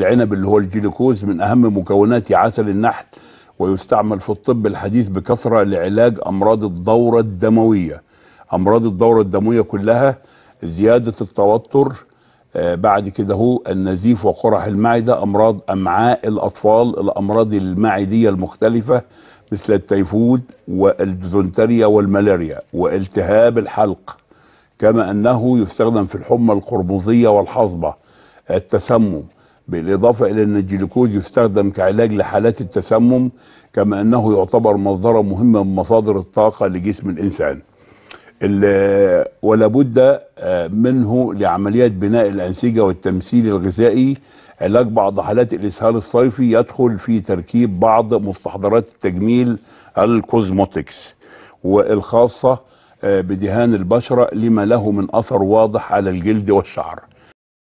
العنب اللي هو الجلوكوز من أهم مكونات عسل النحل ويستعمل في الطب الحديث بكثرة لعلاج أمراض الدورة الدموية أمراض الدورة الدموية كلها زيادة التوتر آه بعد كده هو النزيف وقرح المعدة أمراض أمعاء الأطفال الأمراض المعدية المختلفة مثل التيفود والديزنتريا والملاريا والتهاب الحلق كما أنه يستخدم في الحمى القرمزية والحصبة التسمم بالإضافة إلى أن الجلوكوز يستخدم كعلاج لحالات التسمم كما أنه يعتبر مصدرا مهما من مصادر الطاقة لجسم الإنسان ولا بد آه، منه لعمليات بناء الأنسجة والتمثيل الغذائي علاج بعض حالات الإسهال الصيفي يدخل في تركيب بعض مستحضرات التجميل الكوزموتكس والخاصة آه، بدهان البشرة لما له من أثر واضح على الجلد والشعر